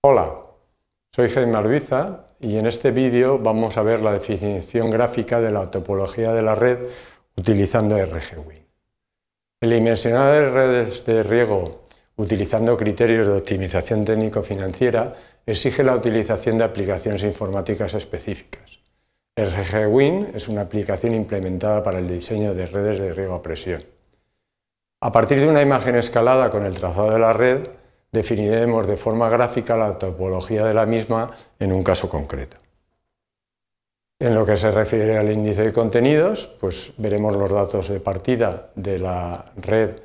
Hola, soy Jaime Arbiza y en este vídeo vamos a ver la definición gráfica de la topología de la red utilizando RGWin. El dimensionado de redes de riego utilizando criterios de optimización técnico-financiera exige la utilización de aplicaciones informáticas específicas. RGWin es una aplicación implementada para el diseño de redes de riego a presión. A partir de una imagen escalada con el trazado de la red, definiremos de forma gráfica la topología de la misma en un caso concreto. En lo que se refiere al índice de contenidos, pues veremos los datos de partida de la red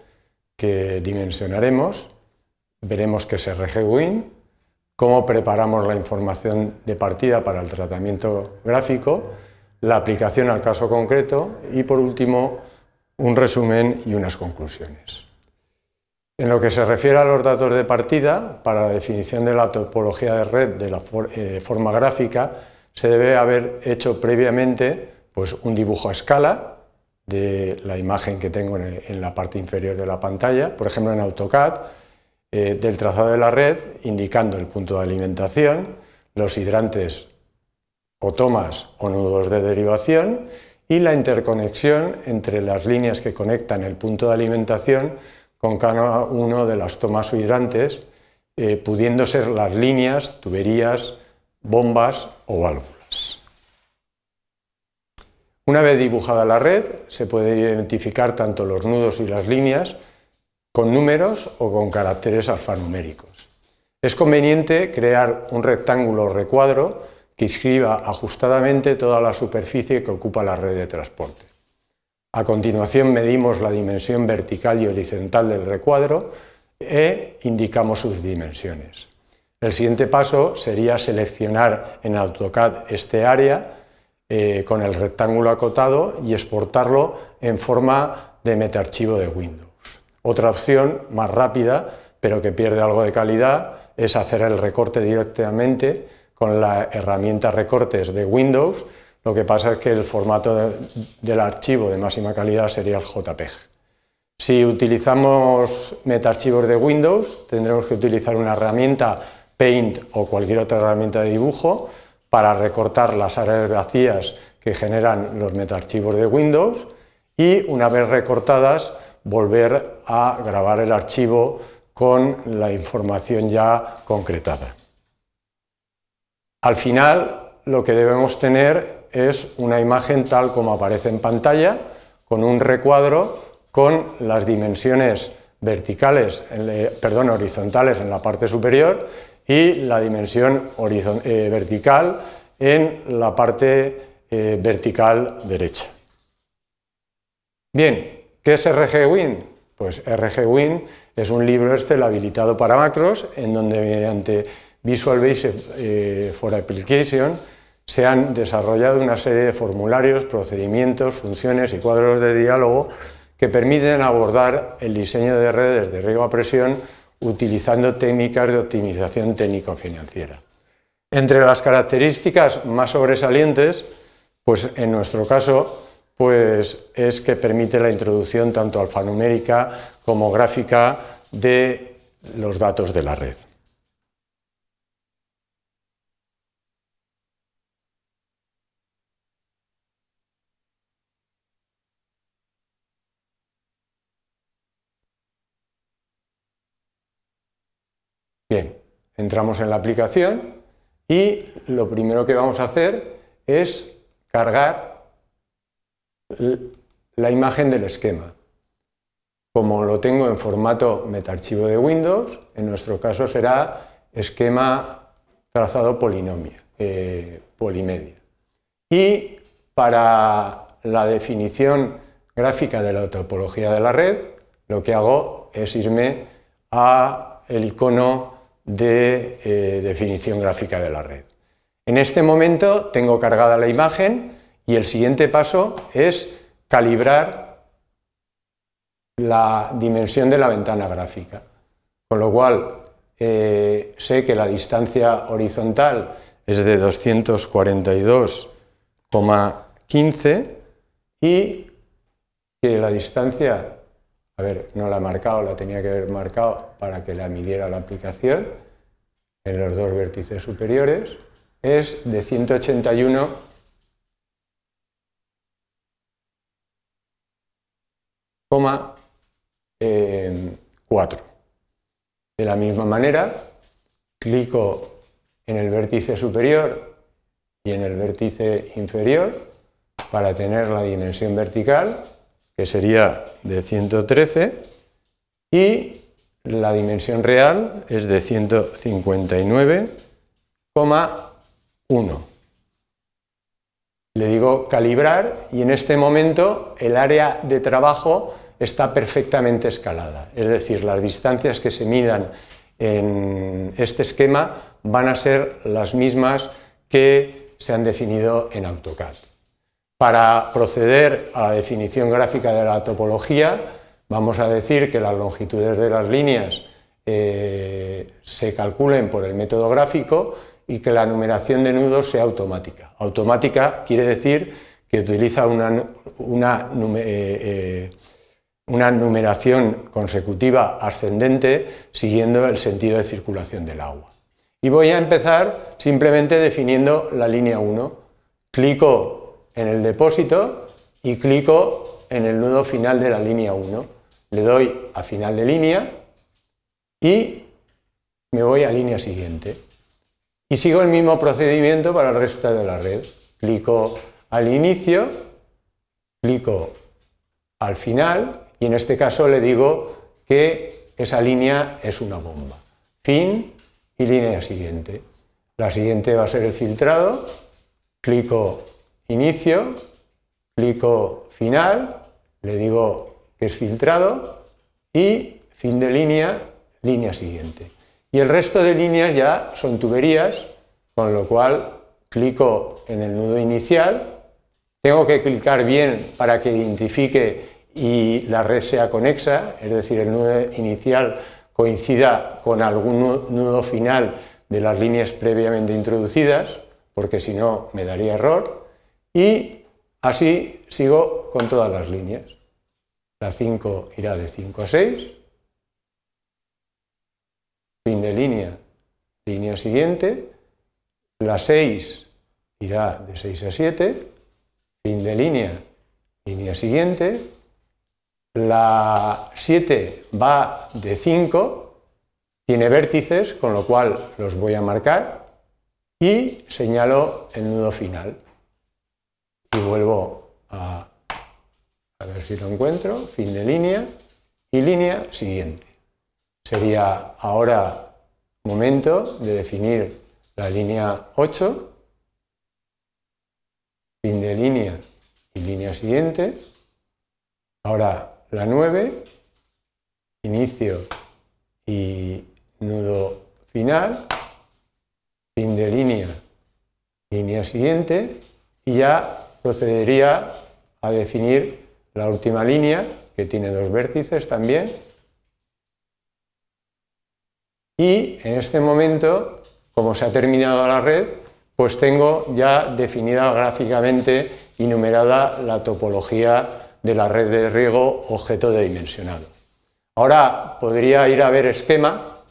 que dimensionaremos, veremos qué es RGWin, cómo preparamos la información de partida para el tratamiento gráfico, la aplicación al caso concreto y, por último, un resumen y unas conclusiones. En lo que se refiere a los datos de partida, para la definición de la topología de red de la eh, forma gráfica, se debe haber hecho previamente pues, un dibujo a escala de la imagen que tengo en, la parte inferior de la pantalla, por ejemplo en AutoCAD, eh, del trazado de la red, indicando el punto de alimentación, los hidrantes o tomas o nudos de derivación y la interconexión entre las líneas que conectan el punto de alimentación con cada uno de las tomas hidrantes, eh, pudiendo ser las líneas, tuberías, bombas o válvulas. Una vez dibujada la red, se puede identificar tanto los nudos y las líneas con números o con caracteres alfanuméricos. Es conveniente crear un rectángulo o recuadro que inscriba ajustadamente toda la superficie que ocupa la red de transporte. A continuación medimos la dimensión vertical y horizontal del recuadro e indicamos sus dimensiones. El siguiente paso sería seleccionar en AutoCAD este área eh, con el rectángulo acotado y exportarlo en forma de metaarchivo de Windows. Otra opción más rápida, pero que pierde algo de calidad, es hacer el recorte directamente con la herramienta recortes de Windows lo que pasa es que el formato del archivo de máxima calidad sería el JPEG. Si utilizamos archivos de Windows, tendremos que utilizar una herramienta Paint o cualquier otra herramienta de dibujo para recortar las áreas vacías que generan los metaarchivos de Windows y una vez recortadas volver a grabar el archivo con la información ya concretada. Al final lo que debemos tener es una imagen tal como aparece en pantalla, con un recuadro con las dimensiones verticales, horizontales en la parte superior y la dimensión eh, vertical en la parte eh, vertical derecha. Bien, ¿qué es RGWin? Pues RGWin es un libro Excel habilitado para macros en donde mediante Visual Basic eh, for Application se han desarrollado una serie de formularios, procedimientos, funciones y cuadros de diálogo que permiten abordar el diseño de redes de riego a presión utilizando técnicas de optimización técnico-financiera. Entre las características más sobresalientes, pues en nuestro caso, pues es que permite la introducción tanto alfanumérica como gráfica de los datos de la red. Bien, entramos en la aplicación y lo primero que vamos a hacer es cargar la imagen del esquema. Como lo tengo en formato metaarchivo de Windows, en nuestro caso será esquema trazado polinomia, eh, polimedia. Y para la definición gráfica de la topología de la red, lo que hago es irme a el icono de eh, definición gráfica de la red. En este momento tengo cargada la imagen y el siguiente paso es calibrar la dimensión de la ventana gráfica. Con lo cual, eh, sé que la distancia horizontal es de 242,15 y que la distancia a ver, no la he marcado, la tenía que haber marcado para que la midiera la aplicación en los dos vértices superiores, es de 181 4. Eh, de la misma manera, clico en el vértice superior y en el vértice inferior para tener la dimensión vertical que sería de 113, y la dimensión real es de 159,1. Le digo calibrar y en este momento el área de trabajo está perfectamente escalada, es decir, las distancias que se midan en este esquema van a ser las mismas que se han definido en AutoCAD. Para proceder a la definición gráfica de la topología, vamos a decir que las longitudes de las líneas eh, se calculen por el método gráfico y que la numeración de nudos sea automática. Automática quiere decir que utiliza una, eh, eh, numeración consecutiva ascendente siguiendo el sentido de circulación del agua. Y voy a empezar simplemente definiendo la línea 1. Clico en el depósito y clico en el nudo final de la línea 1. Le doy a final de línea y me voy a línea siguiente. Y sigo el mismo procedimiento para el resto de la red. Clico al inicio, clico al final y en este caso le digo que esa línea es una bomba. Fin y línea siguiente. La siguiente va a ser el filtrado. Clico inicio, clico final, le digo que es filtrado y fin de línea, línea siguiente. Y el resto de líneas ya son tuberías, con lo cual clico en el nudo inicial, tengo que clicar bien para que identifique y la red sea conexa, es decir, el nudo inicial coincida con algún nudo final de las líneas previamente introducidas, porque si no me daría error. Y así sigo con todas las líneas. La 5 irá de 5 a 6. Fin de línea, línea siguiente. La 6 irá de 6 a 7. Fin de línea, línea siguiente. La 7 va de 5, tiene vértices, con lo cual los voy a marcar y señalo el nudo final y vuelvo a, ver si lo encuentro, fin de línea y línea siguiente. Sería ahora momento de definir la línea 8, fin de línea y línea siguiente. Ahora la 9, inicio y nudo final, fin de línea, línea siguiente y ya procedería a definir la última línea, que tiene dos vértices también. Y en este momento, como se ha terminado la red, pues tengo ya definida gráficamente y numerada la topología de la red de riego objeto de dimensionado. Ahora podría ir a ver esquema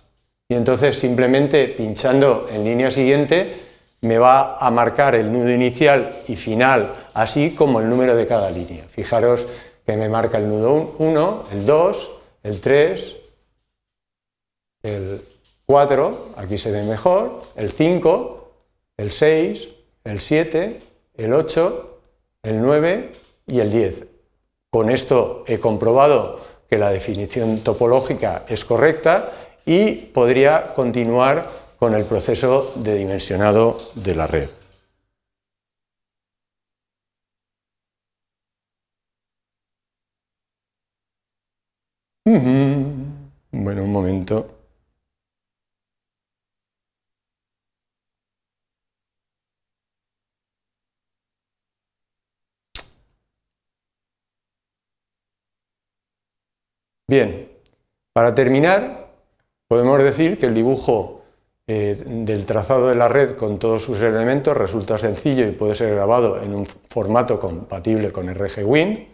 y entonces simplemente pinchando en línea siguiente me va a marcar el nudo inicial y final, así como el número de cada línea. Fijaros que me marca el nudo 1, el 2, el 3, el 4, aquí se ve mejor, el 5, el 6, el 7, el 8, el 9 y el 10. Con esto he comprobado que la definición topológica es correcta y podría continuar con el proceso de dimensionado de la red. Bueno, un momento. Bien, para terminar, podemos decir que el dibujo eh, del trazado de la red con todos sus elementos resulta sencillo y puede ser grabado en un formato compatible con RGWin.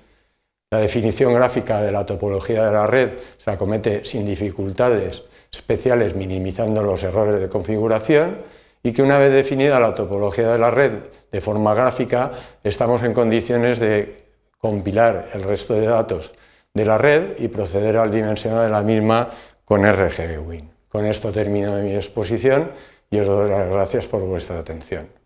La definición gráfica de la topología de la red se acomete sin dificultades especiales, minimizando los errores de configuración y que una vez definida la topología de la red de forma gráfica, estamos en condiciones de compilar el resto de datos de la red y proceder al dimensionado de la misma con RGWin. Con esto termino mi exposición y os doy las gracias por vuestra atención.